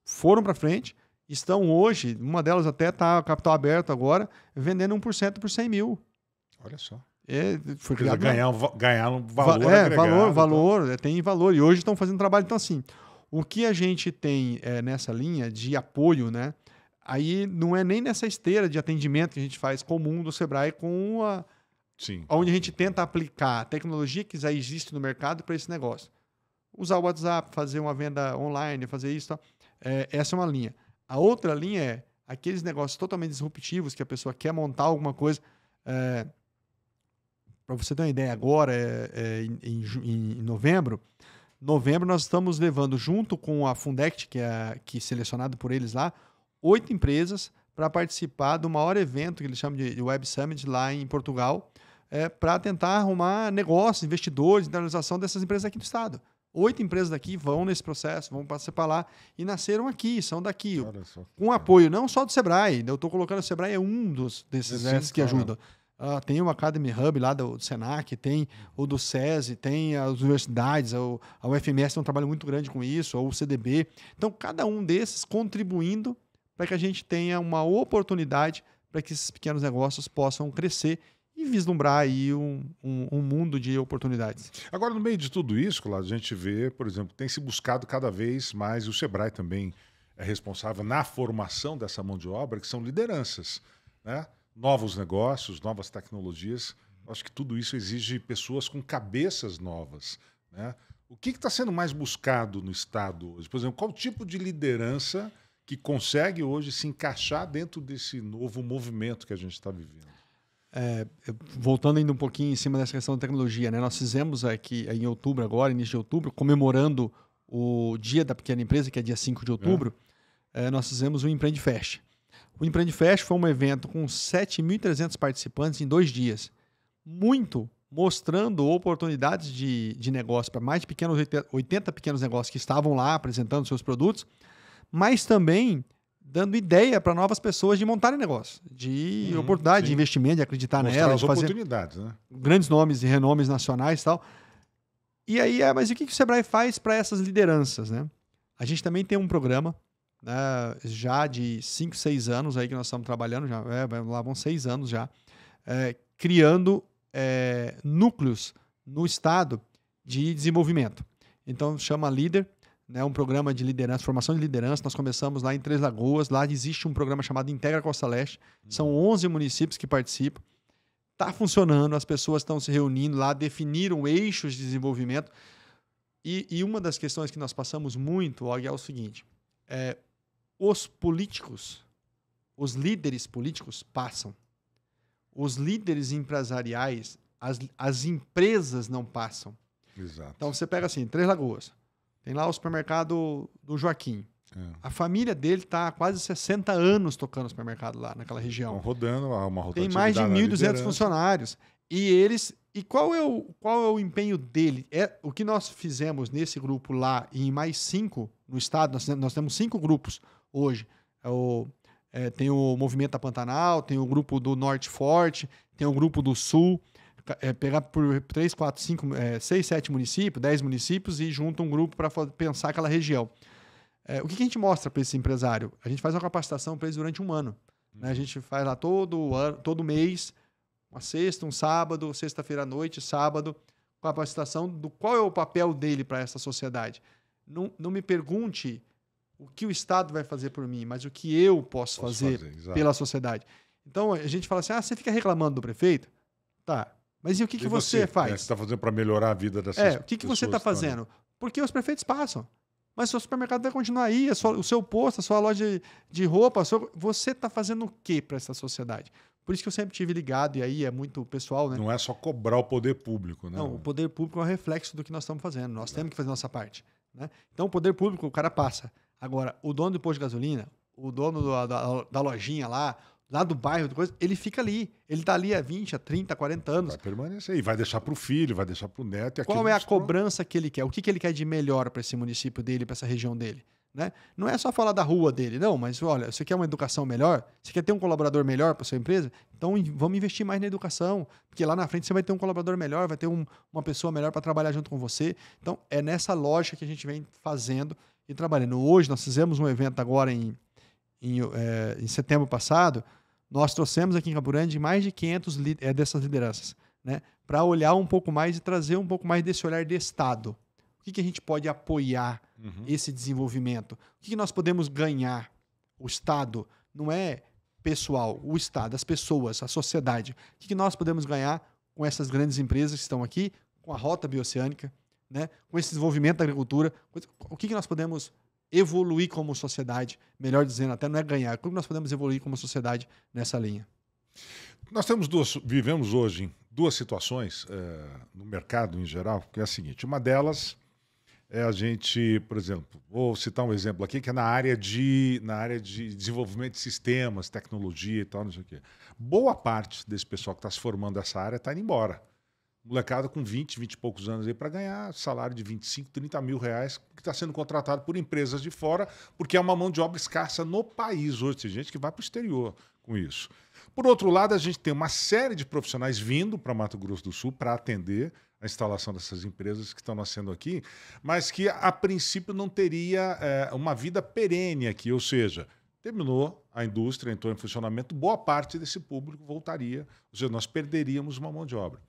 foram para frente, estão hoje, uma delas até está capital aberto agora, vendendo 1% por 100 mil. Olha só. É, foi criado, ganhar, né? ganhar um valor é, agregado, valor, tá? valor é, tem valor. E hoje estão fazendo trabalho. Então, assim, o que a gente tem é, nessa linha de apoio, né? Aí não é nem nessa esteira de atendimento que a gente faz comum do Sebrae com a. Sim. Onde a gente tenta aplicar a tecnologia que já existe no mercado para esse negócio. Usar o WhatsApp, fazer uma venda online, fazer isso. Tá? É, essa é uma linha. A outra linha é aqueles negócios totalmente disruptivos que a pessoa quer montar alguma coisa. É, Para você ter uma ideia, agora, é, é, em, em, novembro, novembro nós estamos levando, junto com a Fundect, que é que é selecionado por eles lá, oito empresas para participar do maior evento que eles chamam de Web Summit lá em Portugal, é, para tentar arrumar negócios, investidores, internalização dessas empresas aqui do estado. Oito empresas daqui vão nesse processo, vão participar lá e nasceram aqui, são daqui. Com apoio não só do Sebrae, né? eu estou colocando o Sebrae é um dos desses Sim, que ajuda. ajudam. Uh, tem o Academy Hub lá do, do Senac, tem o do SESI, tem as universidades, o, a UFMS tem um trabalho muito grande com isso, ou o CDB. Então, cada um desses contribuindo para que a gente tenha uma oportunidade para que esses pequenos negócios possam crescer e vislumbrar aí um, um, um, mundo de oportunidades. Agora, no meio de tudo isso, Cláudio, a gente vê, por exemplo, tem se buscado cada vez mais, e o Sebrae também é responsável na formação dessa mão de obra, que são lideranças, né? novos negócios, novas tecnologias. Acho que tudo isso exige pessoas com cabeças novas. Né? O que está sendo mais buscado no Estado hoje? Por exemplo, qual tipo de liderança que consegue hoje se encaixar dentro desse novo movimento que a gente está vivendo? É, voltando ainda um pouquinho em cima dessa questão da tecnologia, né? Nós fizemos aqui em outubro agora, início de outubro, comemorando o dia da pequena empresa, que é dia 5 de outubro, é. É, nós fizemos o Empreende Fest. O Empreende Fest foi um evento com 7.300 participantes em dois dias. Muito mostrando oportunidades de, de negócio para mais de pequenos, 80 pequenos negócios que estavam lá apresentando seus produtos, mas também dando ideia para novas pessoas de montarem negócio, de uhum, oportunidade, sim. de investimento, de acreditar Mostrar nela, as de fazer oportunidades, né? grandes nomes e renomes nacionais e tal. E aí, é, mas o que, que o Sebrae faz para essas lideranças, né? A gente também tem um programa né, já de 5, 6 anos aí que nós estamos trabalhando, já é, lá vão 6 anos já, é, criando é, núcleos no estado de desenvolvimento. Então, chama líder né, um programa de liderança, formação de liderança. Nós começamos lá em Três Lagoas. Lá existe um programa chamado Integra Costa Leste. São 11 municípios que participam. Está funcionando, as pessoas estão se reunindo lá, definiram eixos de desenvolvimento. E, e, uma das questões que nós passamos muito, Og, é o seguinte: é, os políticos, os líderes políticos passam. Os líderes empresariais, as, as empresas não passam. Exato. Então você pega assim, Três Lagoas. Tem lá o supermercado do Joaquim. É. A família dele está há quase 60 anos tocando supermercado lá naquela região. Estão rodando lá, uma Tem mais de 1.200 funcionários. E eles. E qual é o, qual é o empenho dele? É, o que nós fizemos nesse grupo lá e em mais cinco no estado, nós, nós temos cinco grupos hoje. É o, é, tem o Movimento da Pantanal, tem o grupo do Norte Forte, tem o grupo do Sul é, pegar por 3, 4, 5, 6, 7 municípios, 10 municípios e junta um grupo para pensar aquela região. É, o que, que, a gente mostra para esse empresário? A gente faz uma capacitação para eles durante um ano. Né? A uhum. gente faz lá todo, ano, todo mês, uma sexta, um sábado, sexta-feira à noite, sábado, capacitação do qual é o papel dele para essa sociedade. Não, não me pergunte o que o Estado vai fazer por mim, mas o que eu posso, posso fazer, fazer pela sociedade. Então a gente fala assim: ah, você fica reclamando do prefeito? Tá, mas e o que, e que você, você faz? É, você está fazendo para melhorar a vida dessas pessoas? É, o que, que você tá está fazendo? Porque os prefeitos passam. Mas seu supermercado vai continuar aí, sua, o seu posto, a sua loja de roupa. você está fazendo o que para essa sociedade? Por isso que eu sempre tive ligado, e aí é muito pessoal, né? Não é só cobrar o poder público, né? Não, o poder público é um reflexo do que nós estamos fazendo. Nós é. temos que fazer nossa parte. Né? Então, o poder público, o cara passa. Agora, o dono do posto de gasolina, o dono da, da lojinha lá, lá do bairro, coisa, ele fica ali. Ele está ali há 20, há 30, 40 anos. Vai permanecer. E vai deixar para o filho, vai deixar para o neto. Qual é a cobrança que ele quer? O que, que ele quer de melhor para esse município dele, para essa região dele? Né? Não é só falar da rua dele, não, mas olha, você quer uma educação melhor? Você quer ter um colaborador melhor para sua empresa? Então vamos investir mais na educação, porque lá na frente você vai ter um colaborador melhor, vai ter um, uma pessoa melhor para trabalhar junto com você. Então é nessa lógica que a gente vem fazendo e trabalhando. Hoje nós fizemos um evento agora em em, é, em setembro passado, nós trouxemos aqui em Caburandi mais de 500 é, eh, dessas lideranças, né, para olhar um pouco mais e trazer um pouco mais desse olhar de Estado. O que, que a gente pode apoiar uhum. esse desenvolvimento? O que, que nós podemos ganhar? O Estado não é pessoal, o Estado, as pessoas, a sociedade. O que, que nós podemos ganhar com essas grandes empresas que estão aqui, com a rota bioceânica, né, com esse desenvolvimento da agricultura? O que, que nós podemos evoluir como sociedade, melhor dizendo, até não é ganhar, como nós podemos evoluir como sociedade nessa linha? Nós temos duas, vivemos hoje duas situações é, no mercado em geral, que é a seguinte: uma delas é a gente, por exemplo, vou citar um exemplo aqui que é na área de, na área de desenvolvimento de sistemas, tecnologia e tal, não sei o quê. Boa parte desse pessoal que está se formando nessa área está indo embora molecada com 20, 20 e poucos anos aí para ganhar salário de 25, 30 mil reais que está sendo contratado por empresas de fora, porque é uma mão de obra escassa no país hoje. Tem gente que vai para o exterior com isso. Por outro lado, a gente tem uma série de profissionais vindo para Mato Grosso do Sul para atender a instalação dessas empresas que estão nascendo aqui, mas que a princípio não teria é, uma vida perene aqui, ou seja, terminou a indústria, entrou em funcionamento, boa parte desse público voltaria, ou seja, nós perderíamos uma mão de obra.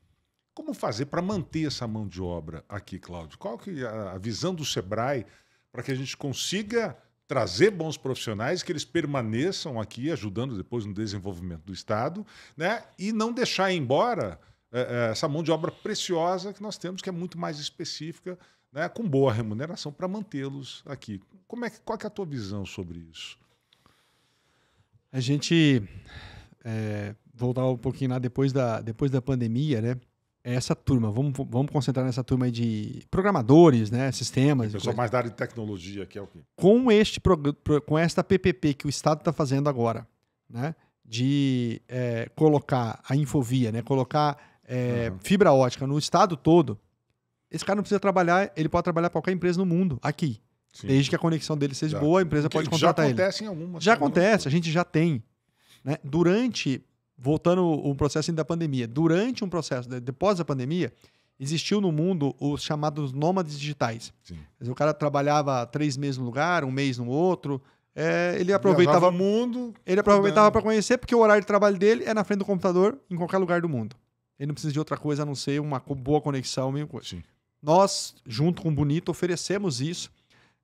Como fazer para manter essa mão de obra aqui, Cláudio? Qual que é a visão do Sebrae para que a gente consiga trazer bons profissionais, que eles permaneçam aqui ajudando depois no desenvolvimento do Estado, né? e não deixar embora é, é essa mão de obra preciosa que nós temos, que é muito mais específica, né? com boa remuneração para mantê-los aqui. Como é que, qual que é a tua visão sobre isso? A gente é, voltar um pouquinho lá depois da, depois da pandemia, né? é essa turma. Vamos, vamos concentrar nessa turma de programadores, né? Sistemas. Pessoal mais da área de tecnologia, que é o quê? Com, este, com esta PPP que o Estado está fazendo agora, né? De é, colocar a infovia, né? Colocar é, uhum. fibra ótica no Estado todo, esse cara não precisa trabalhar, ele pode trabalhar para qualquer empresa no mundo, aqui. Sim. Desde que a conexão dele seja já. boa, a empresa pode contratar ele. Já acontece ele. em algumas. Já né, acontece, a gente já tem. Né? Durante voltando o processo da pandemia, durante um processo, depois da pandemia, existiu no mundo os chamados nômades digitais. Sim. O cara trabalhava três meses num lugar, um mês no outro. É, ele aproveitava o mundo. Ele aproveitava para conhecer, porque o horário de trabalho dele é na frente do computador, em qualquer lugar do mundo. Ele não precisa de outra coisa a não ser uma boa conexão, meio coisa. Sim. Nós, junto com o Bonito, oferecemos isso.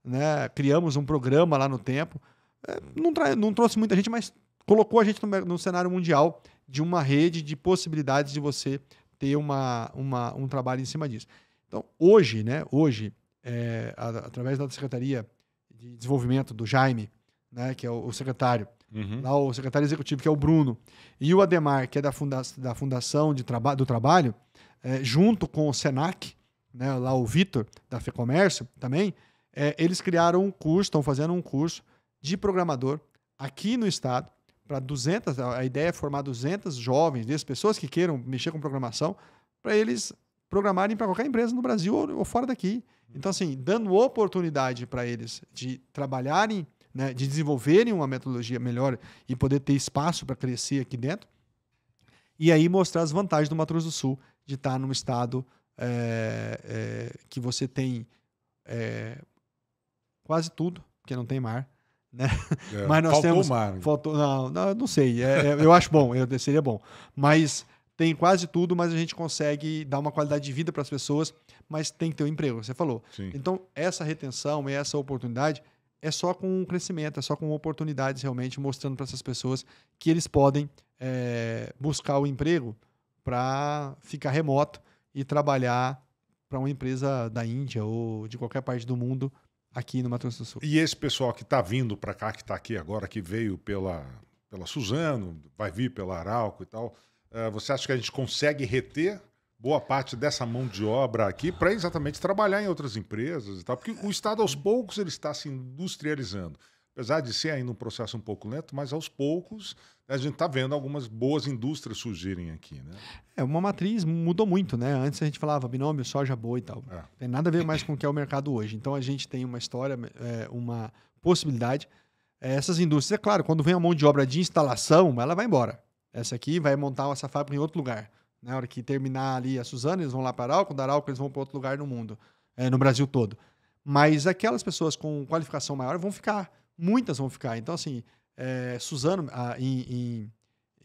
Né? Criamos um programa lá no tempo. É, não, não trouxe muita gente, mas colocou a gente no cenário mundial de uma rede de possibilidades de você ter uma, uma, um trabalho em cima disso. Então, hoje, né, hoje é, a, através da Secretaria de Desenvolvimento do Jaime, né, que é o, o secretário, uhum. lá o secretário executivo, que é o Bruno, e o Ademar, que é da, funda da Fundação de traba do Trabalho, é, junto com o SENAC, né, lá o Vitor, da FEComércio também, é, eles criaram um curso, estão fazendo um curso de programador aqui no estado, para 200, a ideia é formar 200 jovens, 10 né, pessoas que queiram mexer com programação, para eles programarem para qualquer empresa no Brasil ou, ou, fora daqui. Então, assim, dando oportunidade para eles de trabalharem, né, de desenvolverem uma metodologia melhor e poder ter espaço para crescer aqui dentro. E aí mostrar as vantagens do Mato Grosso do Sul de estar num estado é, é, que você tem é, quase tudo, porque não tem mar, né? É, Mas nós faltou temos. Mar, faltou, não, não, não sei. É, é, eu acho bom, eu, seria bom. Mas tem quase tudo, mas a gente consegue dar uma qualidade de vida para as pessoas, mas tem que ter um emprego, você falou. Sim. Então, essa retenção e essa oportunidade é só com o crescimento, é só com oportunidades realmente mostrando para essas pessoas que eles podem é, buscar o emprego para ficar remoto e trabalhar para uma empresa da Índia ou de qualquer parte do mundo aqui no Mato Grosso do Sul. E esse pessoal que está vindo para cá, que está aqui agora, que veio pela, pela Suzano, vai vir pela Arauco e tal, uh, você acha que a gente consegue reter boa parte dessa mão de obra aqui para exatamente trabalhar em outras empresas e tal? Porque o Estado, aos poucos, ele está se industrializando apesar de ser ainda um processo um pouco lento, mas aos poucos a gente está vendo algumas boas indústrias surgirem aqui, né? É, uma matriz mudou muito, né? Antes a gente falava binômio, soja, boa e tal. É. Tem nada a ver mais com o que é o mercado hoje. Então a gente tem uma história, é, uma possibilidade. É, essas indústrias, é claro, quando vem a mão de obra de instalação, ela vai embora. Essa aqui vai montar essa fábrica em outro lugar. Na né? hora que terminar ali a Suzana, eles vão lá para a Arauco, da Arauco eles vão para outro lugar no mundo, é, no Brasil todo. Mas aquelas pessoas com qualificação maior vão ficar muitas vão ficar. Então, assim, é, Suzano, ah, em, em,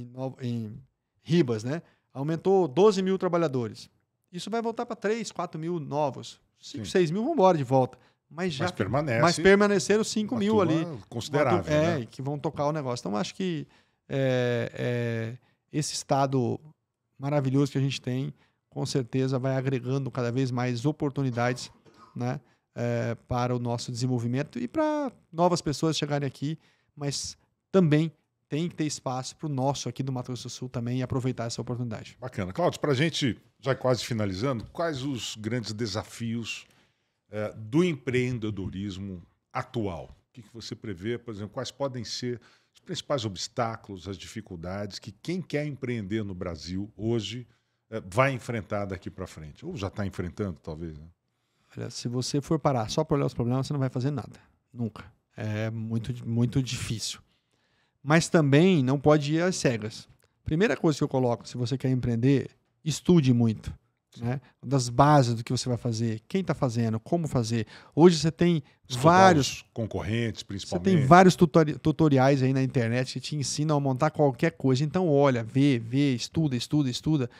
em, em, Ribas, né? aumentou 12 mil trabalhadores. Isso vai voltar para 3, 4 mil novos. 5, Sim. 6 mil vão embora de volta. Mas já mas permanece, mas permaneceram 5 mil ali. Considerável. Turma, é, né? que vão tocar o negócio. Então, acho que é, é, esse estado maravilhoso que a gente tem, com certeza, vai agregando cada vez mais oportunidades né, é, para o nosso desenvolvimento e para novas pessoas chegarem aqui, mas também tem que ter espaço para o nosso aqui do Mato Grosso do Sul também e aproveitar essa oportunidade. Bacana. Claudio, para a gente, já quase finalizando, quais os grandes desafios é, do empreendedorismo atual? O que, que você prevê, por exemplo, quais podem ser os principais obstáculos, as dificuldades que quem quer empreender no Brasil hoje é, vai enfrentar daqui para frente? Ou já está enfrentando, talvez? Né? Olha, se você for parar só por olhar os problemas, você não vai fazer nada. Nunca. É muito, muito difícil. Mas também não pode ir às cegas. Primeira coisa que eu coloco, se você quer empreender, estude muito. Né? Das bases do que você vai fazer, quem está fazendo, como fazer. Hoje você tem Estudar vários. concorrentes, principalmente. Você tem vários tutori tutoriais aí na internet que te ensinam a montar qualquer coisa. Então, olha, vê, vê, estuda, estuda, estuda.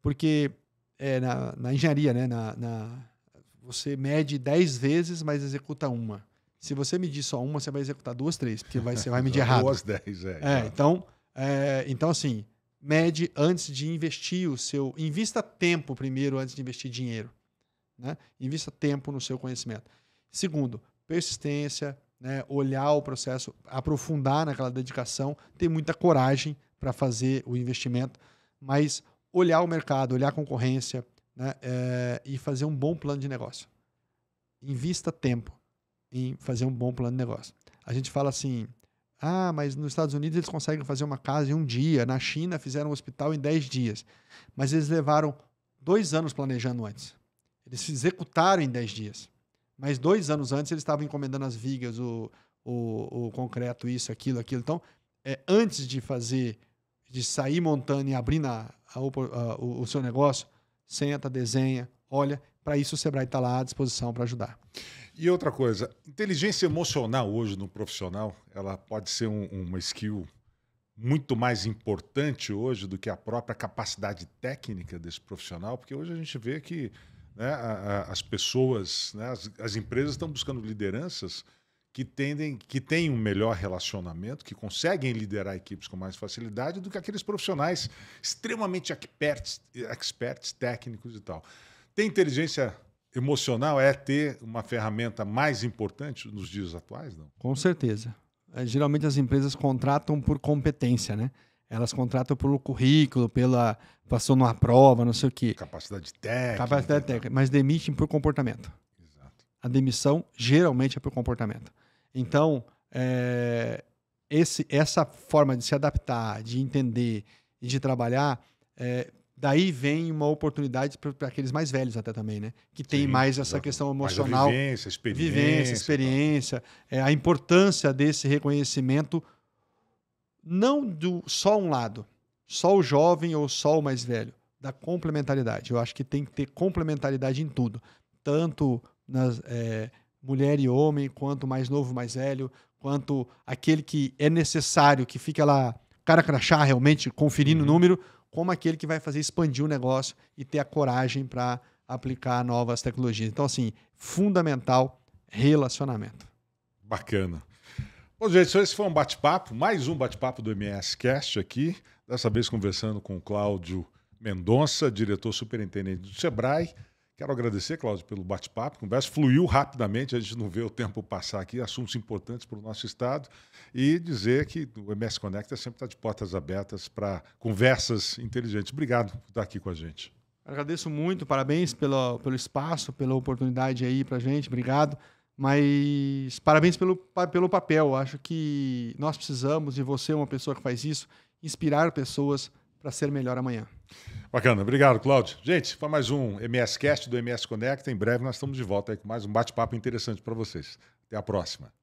Porque é, na, na engenharia, né? na, na você mede 10 vezes, mas executa uma. Se você medir só uma, você vai executar duas, três, porque vai, você vai medir errado. Duas, dez, é. é então, é, então, assim, mede antes de investir o seu. Invista tempo primeiro antes de investir dinheiro. Né? Invista tempo no seu conhecimento. Segundo, persistência, né? olhar o processo, aprofundar naquela dedicação, ter muita coragem para fazer o investimento, mas olhar o mercado, olhar a concorrência, né, é, e fazer um bom plano de negócio. Invista tempo em fazer um bom plano de negócio. A gente fala assim: ah, mas nos Estados Unidos eles conseguem fazer uma casa em um dia, na China fizeram um hospital em 10 dias. Mas eles levaram dois anos planejando antes. Eles se executaram em 10 dias. Mas dois anos antes eles estavam encomendando as vigas, o, o, o concreto, isso, aquilo, aquilo. Então, é, antes de fazer, de sair montando e abrir na a, a, o, o seu negócio, senta, desenha, olha. Para isso, o Sebrae está lá à disposição para ajudar. E outra coisa, inteligência emocional hoje no profissional, ela pode ser um, uma skill muito mais importante hoje do que a própria capacidade técnica desse profissional, porque hoje a gente vê que né, a, a, as pessoas, né, as, as empresas estão buscando lideranças que tendem, que têm um melhor relacionamento, que conseguem liderar equipes com mais facilidade do que aqueles profissionais extremamente experts, experts técnicos e tal. Tem inteligência emocional é ter uma ferramenta mais importante nos dias atuais, não? Com certeza. É, geralmente as empresas contratam por competência, né? Elas contratam pelo currículo, pela passou numa prova, não sei o quê. Capacidade técnica. Capacidade técnica, mas demitem por comportamento. Exato. A demissão geralmente é por comportamento. Então, é, esse, essa forma de se adaptar, de entender e de trabalhar, é, daí vem uma oportunidade para aqueles mais velhos até também, né? Que tem Sim, mais essa questão emocional. Mais vivência, experiência. Vivência, experiência. É, a importância desse reconhecimento, não do só um lado, só o jovem ou só o mais velho, da complementaridade. Eu acho que tem que ter complementaridade em tudo. Tanto nas, é, mulher e homem, quanto mais novo, mais velho, quanto aquele que é necessário, que fica lá cara crachá realmente conferindo o uhum. número, como aquele que vai fazer expandir o negócio e ter a coragem para aplicar novas tecnologias. Então, assim, fundamental relacionamento. Bacana. Bom, gente, esse foi um bate-papo, mais um bate-papo do MS Cast aqui, dessa vez conversando com o Cláudio Mendonça, diretor superintendente do Sebrae. Quero agradecer, Cláudio, pelo bate-papo. Conversa fluiu rapidamente, a gente não vê o tempo passar aqui, assuntos importantes para o nosso Estado. E dizer que o MS Conecta é sempre está de portas abertas para conversas inteligentes. Obrigado por estar aqui com a gente. Agradeço muito, parabéns pelo, pelo espaço, pela oportunidade aí para a gente, obrigado. Mas parabéns pelo, pelo papel. Acho que nós precisamos, e você é uma pessoa que faz isso, inspirar pessoas para ser melhor amanhã. Bacana, obrigado, Cláudio. Gente, foi mais um MS Cast do MS Connect. Em breve nós estamos de volta aí com mais um bate-papo interessante para vocês. Até a próxima.